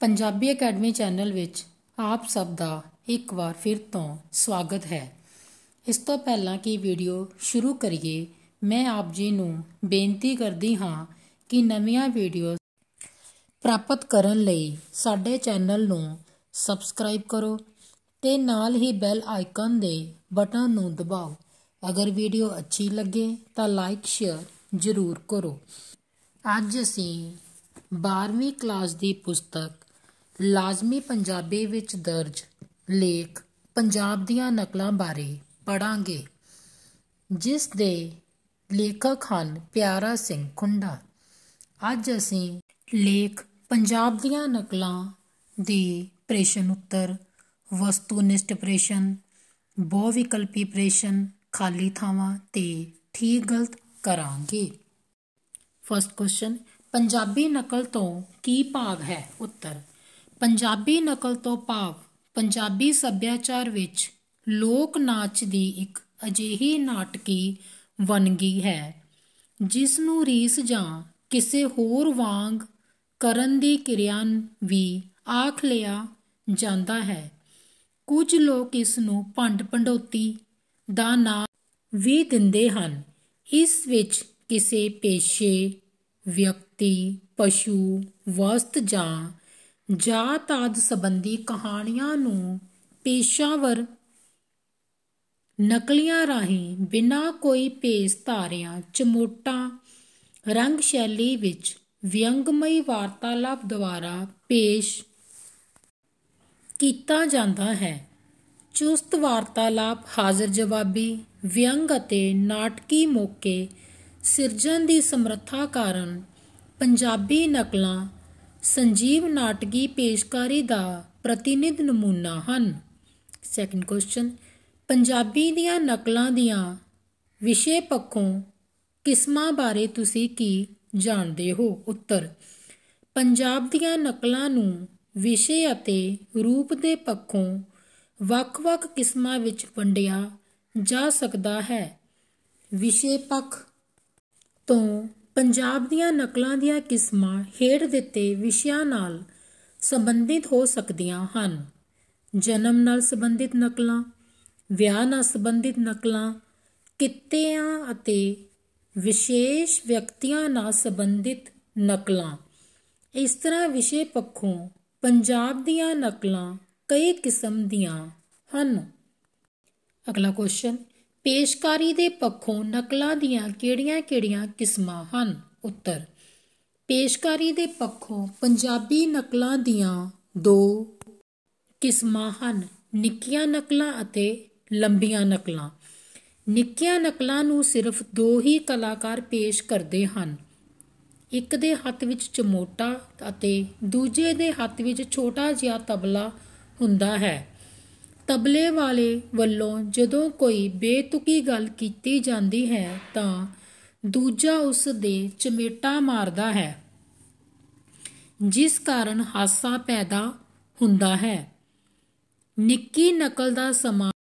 Punjabi academy channel ਵਿੱਚ ਆਪ ਸਭ ਦਾ ਇੱਕ ਵਾਰ ਫਿਰ ਤੋਂ ਸਵਾਗਤ ਹੈ ਇਸ ਤੋਂ ਪਹਿਲਾਂ ਕਿ ਵੀਡੀਓ ਸ਼ੁਰੂ ਕਰੀਏ ਮੈਂ ਆਪ ਜੀ ਨੂੰ ਬੇਨਤੀ ਕਰਦੀ ਹਾਂ ਕਿ ਨਵੀਆਂ ਵੀਡੀਓ ਪ੍ਰਾਪਤ ਕਰਨ ਲਈ ਸਾਡੇ ਚੈਨਲ ਨੂੰ ਸਬਸਕ੍ਰਾਈਬ ਕਰੋ ਤੇ ਨਾਲ ਹੀ ਬੈਲ ਆਈਕਨ ਦੇ ਬਟਨ ਨੂੰ ਦਬਾਓ ਅਗਰ ਵੀਡੀਓ ਅੱਛੀ ਲੱਗੇ ਤਾਂ ਲਾਈਕ ਸ਼ੇਅਰ ਜ਼ਰੂਰ ਕਰੋ ਅੱਜ ਅਸੀਂ 12ਵੀਂ ਕਲਾਸ ਦੀ ਪੁਸਤਕ ਲਾਜ਼ਮੀ ਪੰਜਾਬੀ ਵਿੱਚ ਦਰਜ ਲੇਖ ਪੰਜਾਬ ਦੀਆਂ ਨਕਲਾਂ ਬਾਰੇ ਪੜਾਂਗੇ ਜਿਸ ਦੇ ਲੇਖਕ ਹਨ ਪਿਆਰਾ ਸਿੰਘ ਖੁੰਡਾ ਅੱਜ ਅਸੀਂ ਲੇਖ ਪੰਜਾਬ ਦੀਆਂ ਨਕਲਾਂ ਦੀ ਪ੍ਰਸ਼ਨ ਉੱਤਰ ਵਸਤੂਨਿਸ਼ਟ ਪ੍ਰਸ਼ਨ ਬਹੁ ਵਿਕਲਪੀ ਪ੍ਰਸ਼ਨ ਖਾਲੀ ਥਾਵਾਂ ਤੇ ਠੀਕ ਗਲਤ ਕਰਾਂਗੇ ਫਸਟ ਕੁਐਸਚਨ ਪੰਜਾਬੀ ਨਕਲ ਤੋਂ ਕੀ ਭਾਗ ਹੈ ਉੱਤਰ ਪੰਜਾਬੀ ਨਕਲ ਤੋਂ ਭਾਵ ਪੰਜਾਬੀ ਸੱਭਿਆਚਾਰ ਵਿੱਚ ਲੋਕ ਨਾਚ ਦੀ ਇੱਕ ਅਜਿਹੀ ਨਾਟਕੀ ਵਨਗੀ ਹੈ ਜਿਸ ਨੂੰ ਰੀਸ ਜਾਂ ਕਿਸੇ ਹੋਰ ਵਾਂਗ ਕਰਨ ਦੀ ਕਿਰਿਆ ਵੀ ਆਖ ਲਿਆ ਜਾਂਦਾ ਹੈ ਕੁਝ ਲੋਕ ਇਸ ਨੂੰ ਭੰਡ ਭੰਡੋਤੀ ਦਾ ਨਾਮ ਵੀ ਦਿੰਦੇ ਹਨ ਇਸ ਵਿੱਚ ਕਿਸੇ ਪੇਸ਼ੇ ਵਿਅਕਤੀ ਪਸ਼ੂ ਵਸਤ ਜਾਂ ਆਦ ਸੰਬੰਧੀ ਕਹਾਣੀਆਂ ਨੂੰ ਪੇਸ਼ਾਵਰ ਨਕਲੀਆਂ ਰਾਹੀਂ ਬਿਨਾਂ ਕੋਈ ਪੇਸ ਧਾਰਿਆਂ ਚਮੋਟਾ ਰੰਗ ਸ਼ੈਲੀ ਵਿੱਚ ਵਿਅੰਗਮਈ ਵਾਰਤਾਲਾਪ ਦੁਆਰਾ ਪੇਸ਼ ਕੀਤਾ ਜਾਂਦਾ ਹੈ ਚੁਸਤ ਵਾਰਤਾਲਾਪ ਹਾਜ਼ਰ ਜਵਾਬੀ ਵਿਅੰਗ ਅਤੇ ਨਾਟਕੀ ਮੌਕੇ ਸਿਰਜਣ ਦੀ ਸਮਰੱਥਾ ਕਾਰਨ ਪੰਜਾਬੀ ਨਕਲਾਂ ਸੰਜੀਵ ਨਾਟਕੀ ਪੇਸ਼ਕਾਰੀ ਦਾ ਪ੍ਰਤੀਨਿਧ ਨਮੂਨਾ ਹਨ ਸੈਕੰਡ ਕੁਐਸਚਨ ਪੰਜਾਬੀ ਦੀਆਂ ਨਕਲਾਂ ਦੀਆਂ ਵਿਸ਼ੇ ਪੱਖੋਂ ਕਿਸਮਾਂ ਬਾਰੇ ਤੁਸੀਂ ਕੀ ਜਾਣਦੇ ਹੋ ਉੱਤਰ ਪੰਜਾਬ ਦੀਆਂ ਨਕਲਾਂ ਨੂੰ ਵਿਸ਼ੇ ਅਤੇ ਰੂਪ ਦੇ ਪੱਖੋਂ ਵੱਖ-ਵੱਖ ਕਿਸਮਾਂ ਵਿੱਚ ਵੰਡਿਆ ਜਾ ਸਕਦਾ ਹੈ ਵਿਸ਼ੇ ਪੱਖ ਤੋਂ ਪੰਜਾਬ ਦੀਆਂ ਨਕਲਾਂ ਦੀਆਂ ਕਿਸਮਾਂ ਹੇਠ ਦਿੱਤੇ ਵਿਸ਼ਿਆਂ ਨਾਲ ਸੰਬੰਧਿਤ ਹੋ ਸਕਦੀਆਂ ਹਨ ਜਨਮ ਨਾਲ ਸੰਬੰਧਿਤ ਨਕਲਾਂ ਵਿਆਹ ਨਾਲ ਸੰਬੰਧਿਤ ਨਕਲਾਂ ਕਿੱਤਿਆਂ ਅਤੇ ਵਿਸ਼ੇਸ਼ ਵਿਅਕਤੀਆਂ ਨਾਲ ਸੰਬੰਧਿਤ ਨਕਲਾਂ ਇਸ ਤਰ੍ਹਾਂ ਵਿਸ਼ੇ ਪੱਖੋਂ ਪੰਜਾਬ ਦੀਆਂ ਨਕਲਾਂ ਕਈ ਕਿਸਮ ਦੀਆਂ ਹਨ ਅਗਲਾ ਕੁਐਸਚਨ ਪੇਸ਼ਕਾਰੀ ਦੇ ਪੱਖੋਂ ਨਕਲਾਂ ਦੀਆਂ ਕਿਹੜੀਆਂ-ਕਿਹੜੀਆਂ ਕਿਸਮਾਂ ਹਨ ਉੱਤਰ ਪੇਸ਼ਕਾਰੀ ਦੇ ਪੱਖੋਂ ਪੰਜਾਬੀ ਨਕਲਾਂ ਦੀਆਂ ਦੋ ਕਿਸਮਾਂ ਹਨ ਨਿੱਕੀਆਂ ਨਕਲਾਂ ਅਤੇ ਲੰਬੀਆਂ ਨਕਲਾਂ ਨਿੱਕੀਆਂ ਨਕਲਾਂ ਨੂੰ ਸਿਰਫ ਦੋ ਹੀ ਕਲਾਕਾਰ ਪੇਸ਼ ਕਰਦੇ ਹਨ ਇੱਕ ਦੇ ਹੱਥ ਵਿੱਚ ਚਮੋਟਾ ਅਤੇ ਦੂਜੇ ਦੇ ਹੱਥ ਵਿੱਚ ਛੋਟਾ ਜਿਹਾ ਤਬਲਾ ਹੁੰਦਾ ਹੈ ਤਬਲੇ ਵਾਲੇ ਵੱਲੋਂ ਜਦੋਂ ਕੋਈ ਬੇਤੁਕੀ ਗੱਲ ਕੀਤੀ ਜਾਂਦੀ ਹੈ ਤਾਂ ਦੂਜਾ ਉਸ ਦੇ ਚਮੇਟਾ ਮਾਰਦਾ ਹੈ ਜਿਸ ਕਾਰਨ ਹਾਸਾ ਪੈਦਾ ਹੁੰਦਾ ਹੈ ਨਿੱਕੀ ਨਕਲ ਦਾ ਸਮਾਂ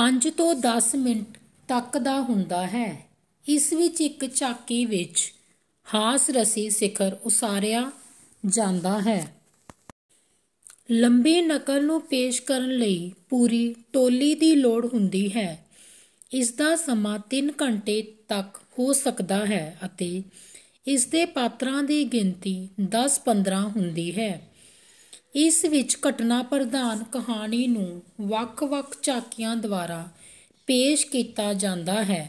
5 ਤੋਂ 10 ਮਿੰਟ ਤੱਕ ਦਾ ਹੁੰਦਾ ਹੈ ਇਸ ਵਿੱਚ ਇੱਕ ਚਾਕੀ ਵਿੱਚ ਹਾਸ ਰਸੀ ਸਿਖਰ ਉਸਾਰਿਆ ਜਾਂਦਾ ਹੈ ਲੰਬੀ ਨਕਲ ਨੂੰ ਪੇਸ਼ ਕਰਨ ਲਈ ਪੂਰੀ ਟੋਲੀ ਦੀ ਲੋੜ ਹੁੰਦੀ ਹੈ ਇਸ ਦਾ ਸਮਾਂ 3 ਘੰਟੇ ਤੱਕ ਹੋ ਸਕਦਾ ਹੈ ਅਤੇ ਇਸ ਦੇ ਪਾਤਰਾਂ ਦੀ ਗਿਣਤੀ 10-15 ਹੁੰਦੀ ਹੈ ਇਸ ਵਿੱਚ ਘਟਨਾ ਪ੍ਰਧਾਨ ਕਹਾਣੀ ਨੂੰ ਵੱਖ-ਵੱਖ ਚਾਕੀਆਂ ਦੁਆਰਾ ਪੇਸ਼ ਕੀਤਾ ਜਾਂਦਾ ਹੈ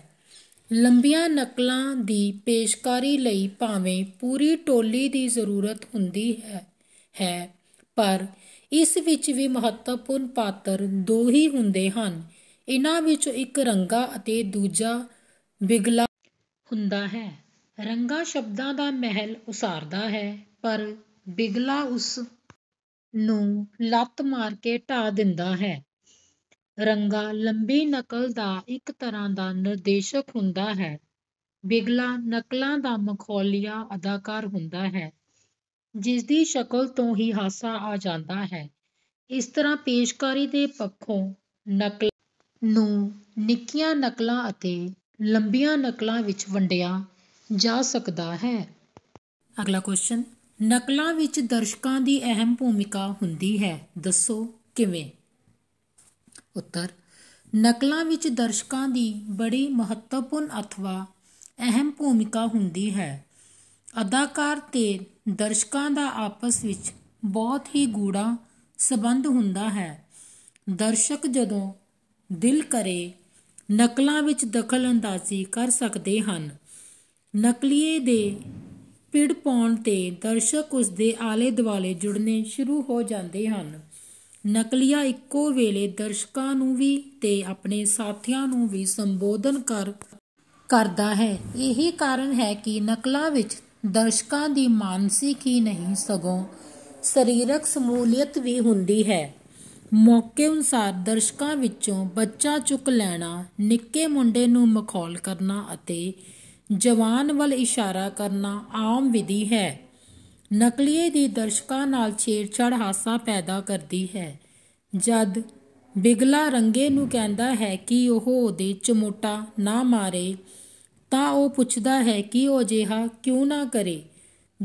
ਲੰਬੀਆਂ ਨਕਲਾਂ ਦੀ ਪੇਸ਼ਕਾਰੀ ਲਈ ਭਾਵੇਂ ਪੂਰੀ ਟੋਲੀ ਦੀ ਜ਼ਰੂਰਤ ਹੁੰਦੀ ਹੈ ਹੈ ਪਰ ਇਸ ਵਿੱਚ ਵੀ ਮਹੱਤਵਪੂਰਨ ਪਾਤਰ ਦੋ ਹੀ ਹੁੰਦੇ ਹਨ ਇਹਨਾਂ ਵਿੱਚੋਂ ਇੱਕ ਰੰਗਾ ਅਤੇ ਦੂਜਾ ਬਿਗਲਾ ਹੁੰਦਾ ਹੈ ਰੰਗਾ ਸ਼ਬਦਾਂ ਦਾ ਮਹਿਲ ਉਸਾਰਦਾ ਹੈ ਪਰ ਬਿਗਲਾ ਉਸ ਨੂੰ ਲੱਤ ਮਾਰ ਕੇ ਢਾ ਦਿੰਦਾ ਹੈ ਰੰਗਾ ਲੰਬੀ ਨਕਲ ਦਾ ਇੱਕ ਤਰ੍ਹਾਂ ਦਾ ਨਿਰਦੇਸ਼ਕ ਹੁੰਦਾ ਹੈ ਬਿਗਲਾ ਨਕਲਾਂ ਦਾ ਮਖੌਲੀਆ ਅਦਾਕਾਰ ਹੁੰਦਾ ਹੈ ਜਿਸ ਦੀ ਸ਼ਕਲ ਤੋਂ ਹੀ ਹਾਸਾ ਆ ਜਾਂਦਾ ਹੈ ਇਸ ਤਰ੍ਹਾਂ ਪੇਸ਼ਕਾਰੀ ਦੇ ਪੱਖੋਂ ਨਕਲ ਨੂੰ ਨਿੱਕੀਆਂ ਨਕਲਾਂ ਅਤੇ ਲੰਬੀਆਂ ਨਕਲਾਂ ਵਿੱਚ ਵੰਡਿਆ ਜਾ ਸਕਦਾ ਹੈ ਅਗਲਾ ਕੁਐਸਚਨ ਨਕਲਾਂ ਵਿੱਚ ਦਰਸ਼ਕਾਂ ਦੀ ਅਹਿਮ ਭੂਮਿਕਾ ਹੁੰਦੀ ਹੈ ਦੱਸੋ ਕਿਵੇਂ ਉੱਤਰ ਨਕਲਾਂ ਵਿੱਚ ਦਰਸ਼ਕਾਂ ਦੀ ਬੜੀ ਮਹੱਤਵਪੂਰਨ ਅਥਵਾ ਅਹਿਮ ਭੂਮਿਕਾ ਹੁੰਦੀ ਹੈ ਅਦਾਕਾਰ ਤੇ ਦਰਸ਼ਕਾਂ ਦਾ ਆਪਸ ਵਿੱਚ ਬਹੁਤ ਹੀ ਗੂੜਾ ਸਬੰਧ ਹੁੰਦਾ ਹੈ ਦਰਸ਼ਕ ਜਦੋਂ ਦਿਲ ਕਰੇ ਨਕਲਾਂ ਵਿੱਚ ਦਖਲ ਅੰਦਾਜ਼ੀ ਕਰ ਸਕਦੇ ਹਨ ਨਕਲੀਏ ਦੇ ਪਿੜ ਪਾਉਣ ਤੇ ਦਰਸ਼ਕ ਉਸ ਦੇ ਆਲੇ ਦੁਆਲੇ ਜੁੜਨੇ ਸ਼ੁਰੂ ਹੋ ਜਾਂਦੇ ਹਨ ਨਕਲੀਆ ਇੱਕੋ ਵੇਲੇ ਦਰਸ਼ਕਾਂ ਨੂੰ ਵੀ ਤੇ ਆਪਣੇ ਸਾਥੀਆਂ ਨੂੰ ਵੀ ਸੰਬੋਧਨ ਕਰ ਕਰਦਾ ਹੈ ਇਹੀ ਕਾਰਨ ਹੈ ਕਿ ਨਕਲਾਂ ਵਿੱਚ ਦਰਸ਼ਕਾਂ ਦੀ ਮਾਨਸਿਕ ਹੀ ਨਹੀਂ ਸਗੋਂ ਸਰੀਰਕ ਸਮੂਲੀਅਤ ਵੀ ਹੁੰਦੀ ਹੈ ਮੌਕੇ ਅਨੁਸਾਰ ਦਰਸ਼ਕਾਂ ਵਿੱਚੋਂ ਬੱਚਾ ਚੁੱਕ ਲੈਣਾ ਨਿੱਕੇ ਮੁੰਡੇ ਨੂੰ ਮਖੌਲ ਕਰਨਾ ਅਤੇ ਜਵਾਨ ਵੱਲ ਇਸ਼ਾਰਾ ਕਰਨਾ ਆਮ ਵਿਧੀ ਹੈ ਨਕਲੀਏ ਦੀ ਦਰਸ਼ਕਾਂ ਨਾਲ ਛੇੜਛਾੜ ਹਾਸਾ ਪੈਦਾ ਕਰਦੀ ਹੈ ਜਦ ਬਿਗਲਾ ਰੰਗੇ ਨੂੰ ਕਹਿੰਦਾ ਹੈ ਕਿ ਉਹ ਉਹਦੇ ਚਮੋਟਾ ਨਾ ਮਾਰੇ ਤਾਂ ਉਹ ਪੁੱਛਦਾ ਹੈ ਕਿ ਉਹ ਜਿਹਾ ਕਿਉਂ ਨਾ ਕਰੇ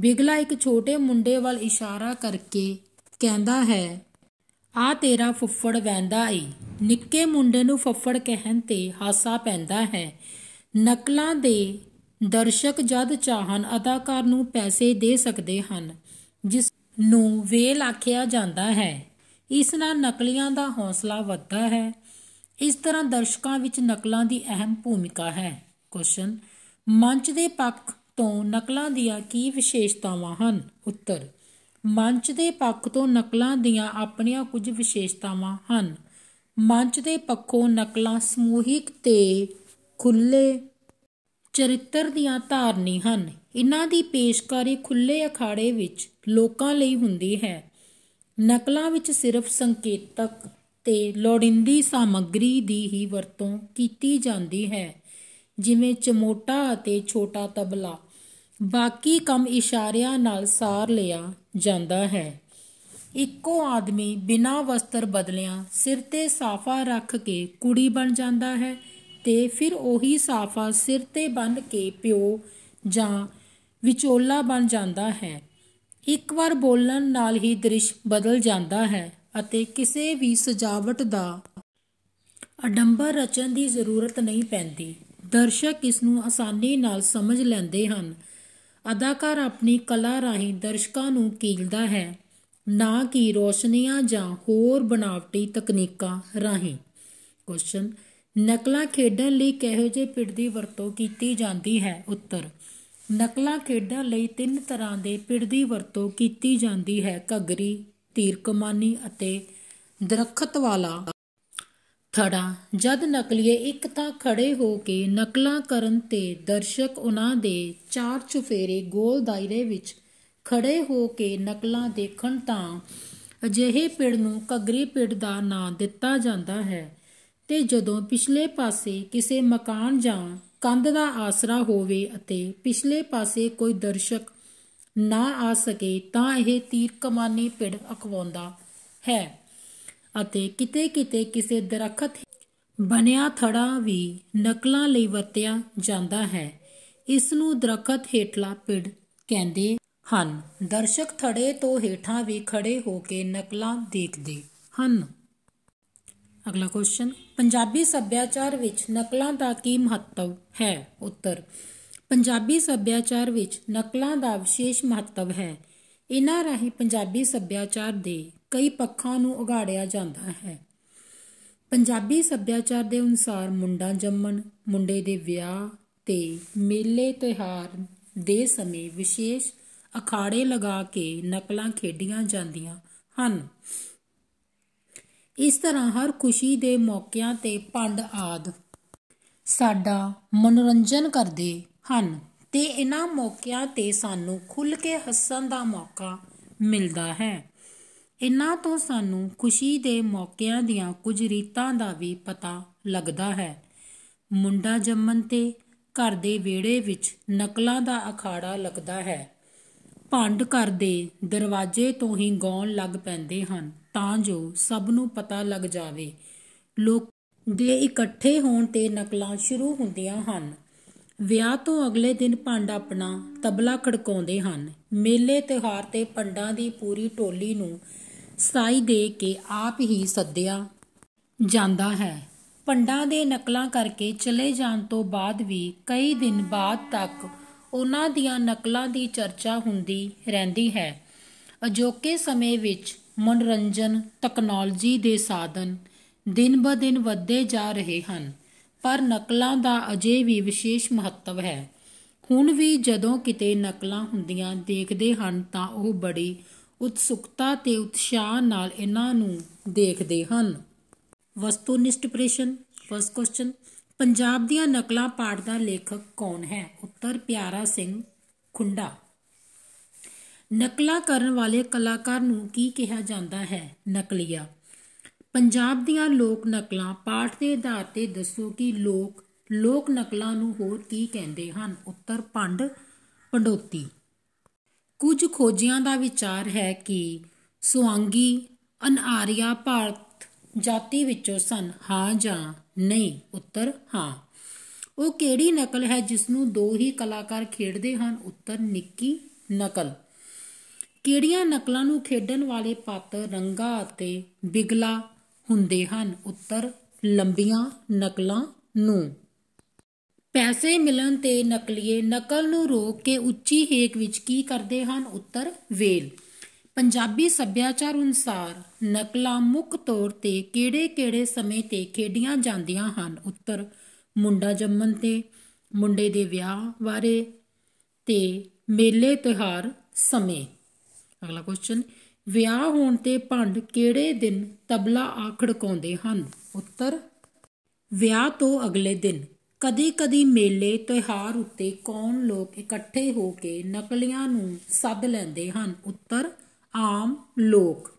ਬਿਗਲਾ ਇੱਕ ਛੋਟੇ ਮੁੰਡੇ ਵੱਲ ਇਸ਼ਾਰਾ ਕਰਕੇ ਕਹਿੰਦਾ ਹੈ ਆ ਤੇਰਾ ਫੁੱਫੜ ਵੈਂਦਾ ਏ ਨਿੱਕੇ ਮੁੰਡੇ ਨੂੰ ਫੁੱਫੜ ਕਹਿਣ ਤੇ ਹਾਸਾ ਪੈਂਦਾ ਹੈ ਨਕਲਾਂ ਦੇ ਦਰਸ਼ਕ ਜਦ ਚਾਹਨ ਅਦਾਕਾਰ ਨੂੰ ਪੈਸੇ ਦੇ ਸਕਦੇ ਹਨ ਜਿਸ ਨੂੰ ਵੇਲ ਆਖਿਆ ਜਾਂਦਾ ਹੈ ਇਸ ਨਾਲ ਨਕਲੀਆਂ ਦਾ ਹੌਸਲਾ ਵੱਧਦਾ ਹੈ ਇਸ ਤਰ੍ਹਾਂ ਦਰਸ਼ਕਾਂ ਵਿੱਚ ਨਕਲਾਂ ਦੀ ਅਹਿਮ ਭੂਮਿਕਾ ਹੈ ਕੁਐਸਚਨ ਮੰਚ ਦੇ ਪੱਖ ਤੋਂ ਨਕਲਾਂ ਦੀਆਂ ਕੀ ਵਿਸ਼ੇਸ਼ਤਾਵਾਂ ਹਨ ਉੱਤਰ ਮੰਚ ਦੇ ਪੱਖ ਤੋਂ ਨਕਲਾਂ ਦੀਆਂ ਆਪਣੀਆਂ ਕੁਝ ਵਿਸ਼ੇਸ਼ਤਾਵਾਂ ਹਨ ਮੰਚ ਦੇ ਪੱਖੋਂ ਨਕਲਾਂ ਸਮੂਹਿਕ ਤੇ ਖੁੱਲੇ ਚਰਿੱਤਰ ਦੀਆਂ ਧਾਰਨੀ ਹਨ ਇਹਨਾਂ ਦੀ ਪੇਸ਼ਕਾਰੀ ਖੁੱਲੇ ਅਖਾੜੇ ਵਿੱਚ ਲੋਕਾਂ ਲਈ ਹੁੰਦੀ ਹੈ ਨਕਲਾਂ ਵਿੱਚ ਸਿਰਫ ਸੰਕੇਤਕ ਤੇ ਲੋੜਿੰਦੀ ਸਮੱਗਰੀ ਦੀ ਹੀ ਵਰਤੋਂ ਕੀਤੀ ਜਾਂਦੀ ਹੈ ਜਿਵੇਂ ਚਮੋਟਾ ਅਤੇ ਛੋਟਾ ਤਬਲਾ ਬਾਕੀ ਕੰਮ ਇਸ਼ਾਰਿਆਂ ਨਾਲ ਸਾਰ ਲਿਆ ਜਾਂਦਾ ਹੈ ਇੱਕੋ ਆਦਮੀ ਬਿਨਾ ਵਸਤਰ ਬਦਲਿਆਂ ਸਿਰ ਤੇ ਸਾਫਾ ਰੱਖ ਕੇ ਕੁੜੀ ਬਣ ਜਾਂਦਾ ਹੈ ਤੇ ਫਿਰ ਉਹੀ ਸਾਫਾ ਸਿਰ ਤੇ ਬੰਨ ਕੇ ਪਿਓ ਜਾਂ ਵਿਚੋਲਾ ਬਣ ਜਾਂਦਾ ਹੈ ਇੱਕ ਵਾਰ ਬੋਲਣ ਨਾਲ ਹੀ ਦ੍ਰਿਸ਼ ਬਦਲ ਜਾਂਦਾ ਹੈ ਅਤੇ ਕਿਸੇ ਵੀ ਸਜਾਵਟ ਦਾ ਅਡੰਬਰ ਰਚਨ ਦੀ ਜ਼ਰੂਰਤ ਨਹੀਂ ਪੈਂਦੀ ਦਰਸ਼ਕ ਇਸ ਨੂੰ ਆਸਾਨੀ ਨਾਲ ਸਮਝ ਲੈਂਦੇ ਹਨ ਅਦਾਕਾਰ ਆਪਣੀ ਕਲਾ ਰਾਹੀਂ ਦਰਸ਼ਕਾਂ ਨੂੰ ਕੀਲਦਾ ਹੈ ਨਾ ਕਿ ਰੋਸ਼ਨੀਆਂ ਜਾਂ ਹੋਰ ਬਨਾਵਟੀ ਤਕਨੀਕਾਂ ਰਾਹੀਂ ਕੁਐਸਚਨ ਨਕਲਾਂ ਖੇਡਣ ਲਈ ਕਿਹੋ ਜਿਹੇ ਪਿੜ ਦੀ ਵਰਤੋਂ ਕੀਤੀ ਜਾਂਦੀ ਹੈ ਉੱਤਰ ਨਕਲਾਂ ਖੇਡਣ ਲਈ ਤਿੰਨ ਤਰ੍ਹਾਂ ਦੇ ਪਿੜ ਦੀ ਵਰਤੋਂ ਕੀਤੀ ਜਾਂਦੀ ਹੈ ਘਗਰੀ ਤੀਰ ਕਮਾਨੀ ਅਤੇ ਦਰਖਤ ਵਾਲਾ ਖੜਾ ਜਦ ਨਕਲੀਏ ਇੱਕ ਤਾਂ ਖੜੇ ਹੋ ਕੇ ਨਕਲਾਂ ਕਰਨ ਤੇ ਦਰਸ਼ਕ ਉਹਨਾਂ ਦੇ ਚਾਰ ਚੁਫੇਰੇ ਗੋਲ ਦਾਇਰੇ ਵਿੱਚ ਖੜੇ ਹੋ ਕੇ ਨਕਲਾਂ ਦੇਖਣ ਤਾਂ ਅਜਿਹੇ ਪਿੜ ਨੂੰ ਕਗਰੀ ਪਿੜ ਦਾ ਨਾਂ ਦਿੱਤਾ ਜਾਂਦਾ ਹੈ ਤੇ ਜਦੋਂ ਪਿਛਲੇ ਪਾਸੇ ਕਿਸੇ ਮਕਾਨ ਜਾਂ ਕੰਧ ਦਾ ਆਸਰਾ ਹੋਵੇ ਅਤੇ ਪਿਛਲੇ ਪਾਸੇ ਕੋਈ ਦਰਸ਼ਕ ਨਾ ਆ ਸਕੇ ਤਾਂ ਇਹ ਤੀਰ ਕਮਾਨੀ ਪਿੜ ਅਖਵਾਉਂਦਾ ਹੈ ਅਤੇ ਕਿਤੇ-ਕਿਤੇ ਕਿਸੇ ਦਰਖਤ ਬਣਿਆ ਥੜਾ ਵੀ ਨਕਲਾਂ ਲਈ ਵਰਤਿਆ ਜਾਂਦਾ ਹੈ। ਇਸ ਨੂੰ ਦਰਖਤ ਹੇਠਲਾ ਪਿੜ ਕਹਿੰਦੇ ਹਨ। ਦਰਸ਼ਕ ਥੜੇ ਤੋਂ ਹੇਠਾਂ ਵੀ ਖੜੇ ਹੋ ਕੇ ਨਕਲਾਂ ਦੇਖਦੇ ਹਨ। ਅਗਲਾ ਕੁਐਸਚਨ ਪੰਜਾਬੀ ਸੱਭਿਆਚਾਰ ਵਿੱਚ ਨਕਲਾਂ ਦਾ ਕੀ ਮਹੱਤਵ ਹੈ? ਉੱਤਰ ਪੰਜਾਬੀ ਸੱਭਿਆਚਾਰ ਵਿੱਚ ਨਕਲਾਂ ਦਾ ਵਿਸ਼ੇਸ਼ ਮਹੱਤਵ ਹੈ। ਇਨ੍ਹਾਂ ਰਾਹੀਂ ਪੰਜਾਬੀ ਸੱਭਿਆਚਾਰ ਦੇ ਕਈ ਪੱਖਾਂ ਨੂੰ ਉਗਾੜਿਆ ਜਾਂਦਾ ਹੈ ਪੰਜਾਬੀ ਸੱਭਿਆਚਾਰ ਦੇ ਅਨੁਸਾਰ ਮੁੰਡਾ ਜੰਮਣ ਮੁੰਡੇ ਦੇ ਵਿਆਹ ਤੇ ਮੇਲੇ ਤਿਹਾਰ ਦੇ ਸਮੇਂ ਵਿਸ਼ੇਸ਼ ਅਖਾੜੇ ਲਗਾ ਕੇ ਨਕਲਾਂ ਖੇਡੀਆਂ ਜਾਂਦੀਆਂ ਹਨ ਇਸ ਤਰ੍ਹਾਂ ਹਰ ਖੁਸ਼ੀ ਦੇ ਮੌਕਿਆਂ ਤੇ ਪੰਡ ਆਦ ਸਾਡਾ ਮਨੋਰੰਜਨ ਕਰਦੇ ਹਨ ਤੇ ਇਹਨਾਂ ਮੌਕਿਆਂ ਤੇ ਸਾਨੂੰ ਖੁੱਲ ਕੇ ਹੱਸਣ ਦਾ ਮੌਕਾ ਮਿਲਦਾ ਹੈ ਇਹਨਾਂ ਤੋਂ ਸਾਨੂੰ ਖੁਸ਼ੀ ਦੇ ਮੌਕਿਆਂ ਦੀਆਂ ਕੁਝ ਰੀਤਾਂ ਦਾ ਵੀ ਪਤਾ ਲੱਗਦਾ ਹੈ ਮੁੰਡਾ ਜੰਮਣ ਤੇ ਘਰ ਦੇ ਵਿਹੜੇ ਵਿੱਚ ਨਕਲਾਂ ਦਾ ਅਖਾੜਾ ਲੱਗਦਾ ਹੈ ਭੰਡ ਘਰ ਦੇ ਦਰਵਾਜ਼ੇ ਤੋਂ ਹੀ ਗਾਉਣ ਲੱਗ ਪੈਂਦੇ ਹਨ ਤਾਂ ਜੋ ਸਭ ਨੂੰ ਪਤਾ ਲੱਗ ਜਾਵੇ ਲੋਕ ਦੇ ਇਕੱਠੇ ਹੋਣ ਤੇ ਨਕਲਾਂ ਸ਼ੁਰੂ ਹੁੰਦੀਆਂ ਹਨ ਵਿਆਹ ਤੋਂ ਅਗਲੇ ਦਿਨ ਭੰਡ ਆਪਣਾ ਤਬਲਾ ਖੜਕਾਉਂਦੇ ਹਨ ਮੇਲੇ ਤਿਹਾਰ ਤੇ ਪੰਡਾਂ ਦੀ ਪੂਰੀ ਟੋਲੀ ਨੂੰ ਸਾਈ ਦੇ ਕੇ ਆਪ ਹੀ ਸੱਦਿਆ ਜਾਂਦਾ ਹੈ ਪੰਡਾਂ ਦੇ ਨਕਲਾਂ ਕਰਕੇ ਚਲੇ ਜਾਣ ਤੋਂ ਬਾਅਦ ਵੀ ਕਈ ਦਿਨ ਬਾਅਦ ਤੱਕ ਉਹਨਾਂ ਦੀਆਂ ਨਕਲਾਂ ਦੀ ਚਰਚਾ ਹੁੰਦੀ ਰਹਿੰਦੀ ਹੈ ਅਜੋਕੇ ਸਮੇਂ ਵਿੱਚ ਮਨੋਰੰਜਨ ਟੈਕਨੋਲੋਜੀ ਦੇ ਸਾਧਨ ਦਿਨ-ਬ-ਦਿਨ ਵੱਧਦੇ ਜਾ ਰਹੇ ਹਨ ਪਰ ਨਕਲਾਂ ਦਾ ਅਜੇ ਵੀ ਵਿਸ਼ੇਸ਼ ਮਹੱਤਵ ਹੈ ਹੁਣ ਵੀ ਜਦੋਂ ਕਿਤੇ ਨਕਲਾਂ ਹੁੰਦੀਆਂ ਦੇਖਦੇ ਹਨ ਤਾਂ ਉਹ ਬੜੀ ਉਤਸੁਕਤਾ ਤੇ ਉਤਸ਼ਾਹ ਨਾਲ ਇਹਨਾਂ ਨੂੰ ਦੇਖਦੇ ਹਨ ਵਸਤੂਨਿਸ਼ਟ ਪ੍ਰਸ਼ਨ ਫਸਟ ਕੁਐਸਚਨ ਪੰਜਾਬ ਦੀਆਂ ਨਕਲਾਂ ਪਾਠ ਦਾ ਲੇਖਕ ਕੌਣ ਹੈ ਉੱਤਰ ਪਿਆਰਾ ਸਿੰਘ ਖੁੰਡਾ ਨਕਲਾਂ ਕਰਨ ਵਾਲੇ ਕਲਾਕਾਰ ਨੂੰ ਕੀ ਕਿਹਾ ਜਾਂਦਾ ਹੈ ਨਕਲੀਆ ਪੰਜਾਬ ਦੀਆਂ ਲੋਕ ਨਕਲਾਂ ਪਾਠ ਦੇ ਆਧਾਰ ਤੇ ਦੱਸੋ ਕਿ ਲੋਕ ਲੋਕ ਨਕਲਾਂ ਨੂੰ ਹੋਰ ਕੀ ਕਹਿੰਦੇ ਹਨ ਉੱਤਰ ਪੰਡ ਪੰਡੋਤੀ ਕੁਝ ਖੋਜੀਆਂ ਦਾ ਵਿਚਾਰ ਹੈ ਕਿ ਸੁਆਂਗੀ ਅਨਾਰੀਆ ਭਾਰਤ ਜਾਤੀ ਵਿੱਚੋਂ ਸਨ ਹਾਂ ਜਾਂ ਨਹੀਂ ਉੱਤਰ ਹਾਂ ਉਹ ਕਿਹੜੀ ਨਕਲ ਹੈ ਜਿਸ ਨੂੰ ਦੋ ਹੀ ਕਲਾਕਾਰ ਖੇਡਦੇ ਹਨ ਉੱਤਰ ਨਿੱਕੀ ਨਕਲ ਕਿਹੜੀਆਂ ਨਕਲਾਂ ਨੂੰ ਖੇਡਣ ਵਾਲੇ ਪਾਤਰ ਰੰਗਾ ਅਤੇ ਬਿਗਲਾ ਹੁੰਦੇ ਹਨ ਉੱਤਰ ਲੰਬੀਆਂ ਨਕਲਾਂ ਨੂੰ ਪੈਸੇ ਮਿਲਣ ਤੇ ਨਕਲੀਏ ਨਕਲ ਨੂੰ ਰੋਕ ਕੇ ਉੱਚੀ ਹੇਕ ਵਿੱਚ ਕੀ ਕਰਦੇ ਹਨ ਉੱਤਰ ਵੇਲ ਪੰਜਾਬੀ ਸੱਭਿਆਚਾਰ ਅਨੁਸਾਰ ਨਕਲਾਂ ਮੁੱਖ ਤੌਰ ਤੇ ਕਿਹੜੇ-ਕਿਹੜੇ ਸਮੇਂ ਤੇ ਖੇਡੀਆਂ ਜਾਂਦੀਆਂ ਹਨ ਉੱਤਰ ਮੁੰਡਾ ਜੰਮਣ ਤੇ ਮੁੰਡੇ ਦੇ ਵਿਆਹ ਬਾਰੇ ਤੇ ਮੇਲੇ ਤਿਹਾਰ ਸਮੇਂ ਅਗਲਾ ਕੁਐਸਚਨ ਵਿਆਹ ਹੋਣ ਤੇ ਭੰਡ ਕਿਹੜੇ ਦਿਨ ਤਬਲਾ ਆਖੜਕਾਉਂਦੇ ਹਨ ਉੱਤਰ ਵਿਆਹ ਤੋਂ ਅਗਲੇ ਦਿਨ ਕਦੇ-ਕਦੇ ਮੇਲੇ ਤਿਉਹਾਰ ਉੱਤੇ ਕੌਣ ਲੋਕ ਇਕੱਠੇ ਹੋ ਕੇ ਨਕਲੀਆਂ ਨੂੰ ਸੱਦ ਲੈਂਦੇ ਹਨ ਉੱਤਰ ਆਮ ਲੋਕ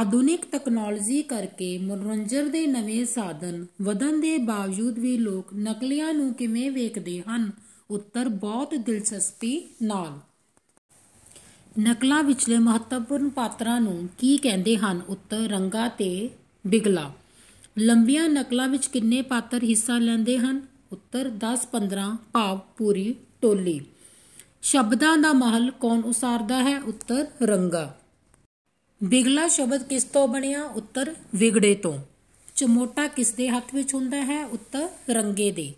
ਆਧੁਨਿਕ ਟੈਕਨੋਲੋਜੀ ਕਰਕੇ ਮਨੋਰੰਜਨ ਦੇ ਨਵੇਂ ਸਾਧਨ ਵਧਣ ਦੇ ਬਾਵਜੂਦ ਵੀ ਲੋਕ ਨਕਲੀਆਂ ਨੂੰ ਕਿਵੇਂ ਵੇਖਦੇ ਹਨ ਉੱਤਰ ਬਹੁਤ ਦਿਲਚਸਪੀ ਨਾਲ ਨਕਲਾਂ ਵਿਚਲੇ ਮਹੱਤਵਪੂਰਨ ਪਾਤਰਾਂ ਨੂੰ ਕੀ ਕਹਿੰਦੇ ਹਨ ਉੱਤਰ ਰੰਗਾ ਤੇ ਬਿਗਲਾ ਲੰਬੀਆਂ ਨਕਲਾਂ ਵਿੱਚ ਕਿੰਨੇ ਪਾਤਰ ਹਿੱਸਾ ਲੈਂਦੇ ਹਨ ਉੱਤਰ 10-15 ਭਾਵ ਪੂਰੀ ਟੋਲੀ ਸ਼ਬਦਾਂ ਦਾ ਮਹਲ ਕੌਣ ਉਸਾਰਦਾ ਹੈ ਉੱਤਰ ਰੰਗਾ ਬਿਗਲਾ ਸ਼ਬਦ ਕਿਸ ਤੋਂ ਬਣਿਆ ਉੱਤਰ ਵਿਗੜੇ ਤੋਂ ਚਮੋਟਾ ਕਿਸ ਦੇ ਹੱਥ ਵਿੱਚ ਹੁੰਦਾ ਹੈ ਉੱਤਰ ਰੰਗੇ ਦੇ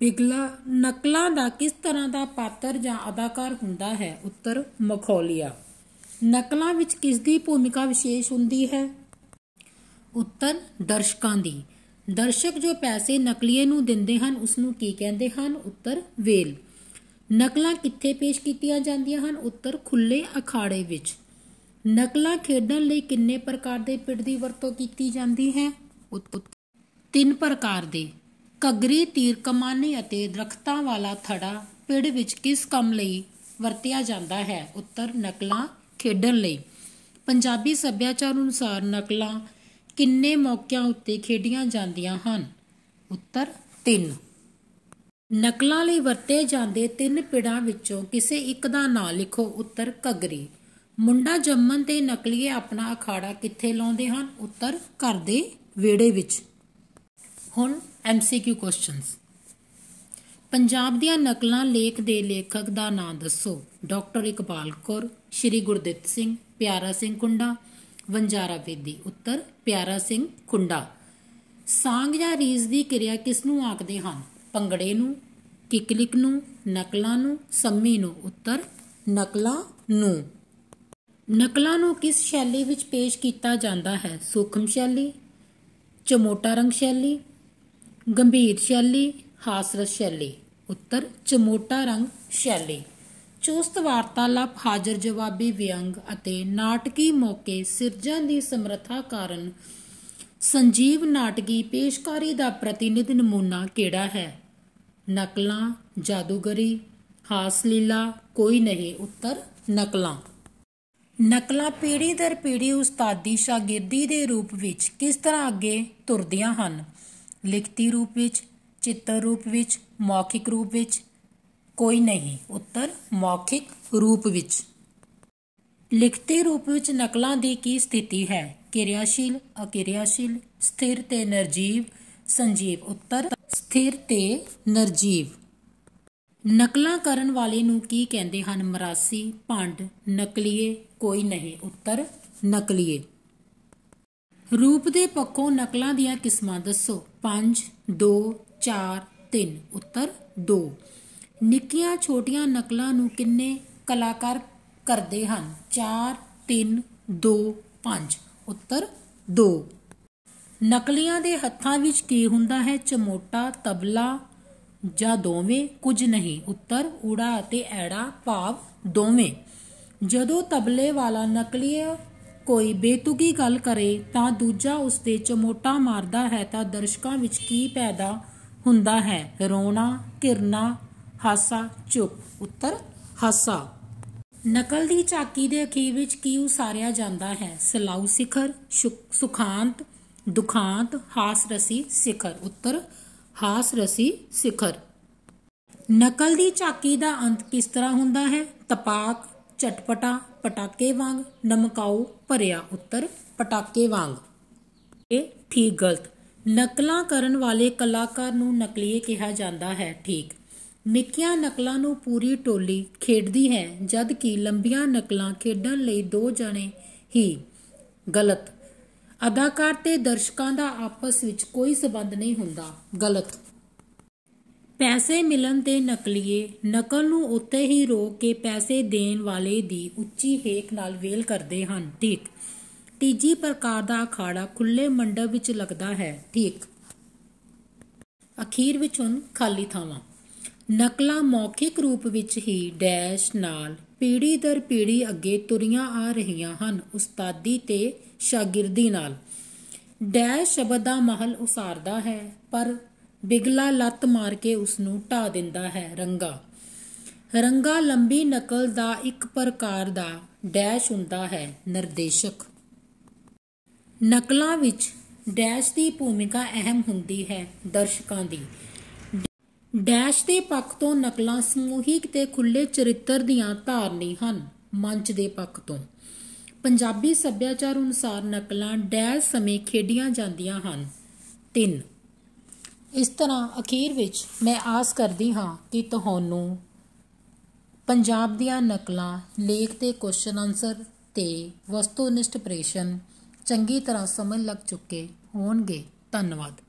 ਬਿਗਲਾ ਨਕਲਾਂ ਦਾ ਕਿਸ ਤਰ੍ਹਾਂ ਦਾ ਪਾਤਰ ਜਾਂ ਅਦਾਕਾਰ ਹੁੰਦਾ ਹੈ ਉੱਤਰ ਮਖੌਲੀਆ ਨਕਲਾਂ ਵਿੱਚ ਕਿਸ ਦੀ ਭੂਮਿਕਾ ਵਿਸ਼ੇਸ਼ ਹੁੰਦੀ ਹੈ ਉੱਤਰ ਦਰਸ਼ਕਾਂ ਦੀ ਦਰਸ਼ਕ ਜੋ ਪੈਸੇ ਨਕਲੀਏ ਨੂੰ ਦਿੰਦੇ ਹਨ ਉਸ ਨੂੰ ਕੀ ਕਹਿੰਦੇ ਹਨ ਉੱਤਰ ਵੇਲ ਨਕਲਾਂ ਕਿੱਥੇ ਪੇਸ਼ ਕੀਤੀਆਂ ਜਾਂਦੀਆਂ ਹਨ ਉੱਤਰ ਖੁੱਲੇ ਅਖਾੜੇ ਵਿੱਚ ਨਕਲਾਂ ਖੇਡਣ ਲਈ ਕਿੰਨੇ ਪ੍ਰਕਾਰ ਦੇ ਪਿੜ ਦੀ ਵਰਤੋਂ ਕੀਤੀ ਜਾਂਦੀ ਹੈ ਤਿੰਨ ਪ੍ਰਕਾਰ ਦੇ ਕਗਰੀ ਤੀਰ ਕਮਾਨੇ ਅਤੇ ਦਰਖਤਾਂ ਵਾਲਾ ਥੜਾ ਪਿੜ ਵਿੱਚ ਕਿਸ ਕੰਮ ਲਈ ਵਰਤਿਆ ਜਾਂਦਾ ਹੈ ਉੱਤਰ ਨਕਲਾਂ ਖੇਡਣ ਲਈ ਪੰਜਾਬੀ ਸੱਭਿਆਚਾਰ ਅਨੁਸਾਰ ਨਕਲਾਂ ਕਿੰਨੇ ਮੌਕਿਆਂ ਉੱਤੇ ਖੇਡੀਆਂ ਜਾਂਦੀਆਂ ਹਨ ਉੱਤਰ 3 ਨਕਲਾਂ ਲਈ ਵਰਤੇ ਜਾਂਦੇ ਤਿੰਨ ਪਿੜਾਂ ਵਿੱਚੋਂ ਕਿਸੇ ਇੱਕ ਦਾ ਨਾਂ ਲਿਖੋ ਉੱਤਰ ਘਗਰੀ ਮੁੰਡਾ ਜੰਮਣ ਤੇ ਨਕਲੀਏ ਆਪਣਾ ਅਖਾੜਾ ਕਿੱਥੇ ਲਾਉਂਦੇ ਹਨ ਉੱਤਰ ਘਰ ਦੇ ਵਿਹੜੇ ਵਿੱਚ ਹੁਣ ਐਮਸੀਕਿਊ ਕੁਐਸਚਨਸ ਪੰਜਾਬ ਦੀਆਂ ਨਕਲਾਂ ਲੇਖ ਦੇ ਲੇਖਕ ਦਾ ਨਾਂ ਦੱਸੋ ਡਾਕਟਰ ਇਕਬਾਲ ਕੌਰ ਸ਼੍ਰੀ ਗੁਰਦਿੱਤ ਸਿੰਘ ਪਿਆਰਾ ਸਿੰਘ ਕੁੰਡਾ ਵੰਜਾਰਾ ਵੇਦੀ ਉੱਤਰ ਪਿਆਰਾ ਸਿੰਘ ਖੁੰਡਾ ਸਾਂਗ ਜਾਂ ਰੀਸ ਦੀ ਕਿਰਿਆ ਕਿਸ ਨੂੰ ਆਖਦੇ ਹਨ ਪੰਗੜੇ ਨੂੰ ਕਿਕਲਿਕ ਨੂੰ ਨਕਲਾਂ ਨੂੰ ਸੰਮੀ ਨੂੰ ਉੱਤਰ ਨਕਲਾਂ ਨੂੰ ਨਕਲਾਂ ਨੂੰ ਕਿਸ ਸ਼ੈਲੀ ਵਿੱਚ ਪੇਸ਼ ਕੀਤਾ ਜਾਂਦਾ ਹੈ ਸੂਖਮ ਸ਼ੈਲੀ ਚਮੋਟਾ ਰੰਗ ਸ਼ੈਲੀ ਗੰਭੀਰ ਸ਼ੈਲੀ ਹਾਸਰਸ ਸ਼ੈਲੀ ਉੱਤਰ ਚਮੋਟਾ ਰੰਗ ਸ਼ੈਲੀ ਚੁਸਤ ਵਾਰਤਾਲਾਪ ਹਾਜ਼ਰ ਜਵਾਬੀ ਵਿਅੰਗ ਅਤੇ ਨਾਟਕੀ ਮੌਕੇ ਸਿਰਜਣ ਦੀ ਸਮਰੱਥਾ ਕਾਰਨ ਸੰਜੀਵ ਨਾਟਕੀ ਪੇਸ਼ਕਾਰੀ ਦਾ ਪ੍ਰਤੀਨਿਧ ਨਮੂਨਾ ਕਿਹੜਾ ਹੈ ਨਕਲਾਂ ਜਾਦੂਗਰੀ ਹਾਸ ਲੀਲਾ ਕੋਈ ਨਹੀਂ ਉੱਤਰ ਨਕਲਾਂ ਨਕਲਾਂ ਪੀੜੀ ਦਰ ਪੀੜੀ ਉਸਤਾਦੀ ਸ਼ਾਗਿਰਦੀ ਦੇ ਰੂਪ ਵਿੱਚ ਕਿਸ ਤਰ੍ਹਾਂ ਅੱਗੇ ਤੁਰਦੀਆਂ ਹਨ ਲਿਖਤੀ ਰੂਪ ਵਿੱਚ ਚਿੱਤਰ ਰੂਪ ਵਿੱਚ ਮੌਖਿਕ ਰੂਪ ਵਿੱਚ ਕੋਈ ਨਹੀਂ ਉੱਤਰ ਮੌਖਿਕ ਰੂਪ ਵਿੱਚ ਲਿਖਤੀ ਰੂਪ ਵਿੱਚ ਨਕਲਾਂ ਦੀ ਕੀ ਸਥਿਤੀ ਹੈ ਕਿਰਿਆਸ਼ੀਲ ਅਕਿਰਿਆਸ਼ੀਲ ਸਥਿਰ ਤੇ ਨਿਰਜੀਵ ਸੰਜੀਵ ਉੱਤਰ ਸਥਿਰ ਤੇ ਨਿਰਜੀਵ ਨਕਲਾਂ ਕਰਨ ਵਾਲੇ ਨੂੰ ਕੀ ਕਹਿੰਦੇ ਹਨ ਮਰਾਸੀ ਭੰਡ ਨਕਲੀਏ ਕੋਈ ਨਹੀਂ ਉੱਤਰ ਨਕਲੀਏ ਰੂਪ ਦੇ ਪੱਖੋਂ ਨਕਲਾਂ ਦੀਆਂ ਕਿਸਮਾਂ ਦੱਸੋ 5 2 4 3 ਉੱਤਰ 2 ਨਿੱਕੀਆਂ ਛੋਟੀਆਂ ਨਕਲਾਂ ਨੂੰ ਕਿੰਨੇ ਕਲਾਕਾਰ ਕਰਦੇ ਹਨ 4 3 2 5 ਉੱਤਰ 2 ਨਕਲੀਆਂ ਦੇ ਹੱਥਾਂ ਵਿੱਚ ਕੀ ਹੁੰਦਾ ਹੈ ਚਮੋਟਾ ਤਬਲਾ ਜਾਂ ਦੋਵੇਂ ਕੁਝ ਨਹੀਂ ਉੱਤਰ ਊੜਾ ਅਤੇ ਐੜਾ ਭਾਵ ਦੋਵੇਂ ਜਦੋਂ ਤਬਲੇ ਵਾਲਾ ਨਕਲੀਆ ਕੋਈ ਬੇਤੁਕੀ ਗੱਲ ਕਰੇ ਤਾਂ ਦੂਜਾ ਉਸ ਤੇ ਚਮੋਟਾ ਮਾਰਦਾ ਹੈ ਤਾਂ ਦਰਸ਼ਕਾਂ ਵਿੱਚ ਕੀ ਪੈਦਾ ਹੁੰਦਾ ਹੈ ਰੋਣਾ ਕਿਰਨਾ ਹਾਸਾ ਚੁੱਪ ਉੱਤਰ ਹਾਸਾ ਨਕਲ ਦੀ ਝਾਕੀ ਦੇ ਅਖੀਰ ਵਿੱਚ ਕੀ ਉਸਾਰਿਆ ਜਾਂਦਾ ਹੈ ਸਲਾਉ ਸਿਖਰ ਸੁਖਾਂਤ ਦੁਖਾਂਤ ਹਾਸ ਰਸੀ ਸਿਖਰ ਉੱਤਰ ਹਾਸ ਰਸੀ ਸਿਖਰ ਨਕਲ ਦੀ ਝਾਕੀ ਦਾ ਅੰਤ ਕਿਸ ਤਰ੍ਹਾਂ ਹੁੰਦਾ ਹੈ ਤਪਾਕ ਚਟਪਟਾ ਪਟਾਕੇ ਵਾਂਗ ਨਮਕਾਉ ਭਰਿਆ ਉੱਤਰ ਪਟਾਕੇ ਵਾਂਗ ਇਹ ਠੀਕ ਗਲਤ ਨਕਲਾਂ ਕਰਨ ਵਾਲੇ ਕਲਾਕਾਰ ਨੂੰ ਨਕਲੀਏ ਕਿਹਾ ਜਾਂਦਾ ਹੈ ਠੀਕ ਨਿੱਕੀਆਂ ਨਕਲਾਂ ਨੂੰ ਪੂਰੀ ਟੋਲੀ ਖੇਡਦੀ ਹੈ ਜਦ ਕਿ ਲੰਬੀਆਂ ਨਕਲਾਂ ਖੇਡਣ ਲਈ ਦੋ ਜਣੇ ਹੀ ਗਲਤ ਅਦਾਕਾਰ ਤੇ ਦਰਸ਼ਕਾਂ ਦਾ ਆਪਸ ਵਿੱਚ ਕੋਈ ਸਬੰਧ ਨਹੀਂ ਹੁੰਦਾ ਗਲਤ ਪੈਸੇ ਮਿਲਣ ਤੇ ਨਕਲੀਏ ਨਕਲ ਨੂੰ ਉੱਤੇ ਹੀ ਰੋਕ ਕੇ ਪੈਸੇ ਦੇਣ ਵਾਲੇ ਦੀ ਉੱਚੀ ਹੇਕ ਨਾਲ ਵੇਲ ਕਰਦੇ ਹਨ ਠੀਕ ਤੀਜੀ ਪ੍ਰਕਾਰ ਦਾ ਅਖਾੜਾ ਖੁੱਲੇ ਮੰਡਪ ਵਿੱਚ ਲੱਗਦਾ ਹੈ ਠੀਕ ਅਖੀਰ ਵਿੱਚ ਹੁਣ ਖਾਲੀ ਥਾਵਾਂ ਨਕਲਾਂ ਮੌਖਿਕ ਰੂਪ ਵਿੱਚ ਹੀ ਡੈਸ਼ ਨਾਲ ਪੀੜੀ ਦਰ ਪੀੜੀ ਅੱਗੇ ਤੁਰੀਆਂ ਆ ਰਹੀਆਂ ਹਨ ਉਸਤਾਦੀ ਤੇ ਸ਼ਾਗਿਰਦੀ ਨਾਲ ਡੈਸ਼ ਸ਼ਬਦ ਦਾ ਮਹਲ ਉਸਾਰਦਾ ਹੈ ਪਰ ਬਿਗਲਾ ਲੱਤ ਮਾਰ ਕੇ ਉਸ ਨੂੰ ਢਾ ਦਿੰਦਾ ਹੈ ਰੰਗਾ ਰੰਗਾ ਲੰਬੀ ਨਕਲ ਦਾ ਇੱਕ ਪ੍ਰਕਾਰ ਦਾ ਡੈਸ਼ ਹੁੰਦਾ ਹੈ ਨਿਰਦੇਸ਼ਕ ਨਕਲਾਂ ਵਿੱਚ ਡੈਸ਼ ਦੀ ਭੂਮਿਕਾ ਅਹਿਮ ਹੁੰਦੀ ਹੈ ਦਰਸ਼ਕਾਂ ਦੀ ਡੈਸ਼ ਦੇ ਪੱਖ ਤੋਂ ਨਕਲਾਂ ਸਮੂਹਿਕ ਤੇ ਖੁੱਲੇ ਚਰਿੱਤਰ ਦੀਆਂ ਧਾਰਨੀ ਹਨ ਮੰਚ ਦੇ ਪੱਖ ਤੋਂ ਪੰਜਾਬੀ ਸੱਭਿਆਚਾਰ ਅਨੁਸਾਰ ਨਕਲਾਂ ਡੈਸ਼ ਸਮੇਂ ਖੇਡੀਆਂ ਜਾਂਦੀਆਂ ਹਨ 3 ਇਸ ਤਰ੍ਹਾਂ ਅਖੀਰ ਵਿੱਚ ਮੈਂ ਆਸ ਕਰਦੀ ਹਾਂ ਕਿ ਤੁਹਾਨੂੰ ਪੰਜਾਬ ਦੀਆਂ ਨਕਲਾਂ ਲੇਖ ਤੇ ਕੁਐਸਚਨ ਆਨਸਰ ਤੇ ਵਸਤੂਨਿਸ਼ਟ ਪ੍ਰੇਸ਼ਨ ਚੰਗੀ ਤਰ੍ਹਾਂ ਸਮਝ ਲੱਗ ਚੁੱਕੇ ਹੋਣਗੇ ਧੰਨਵਾਦ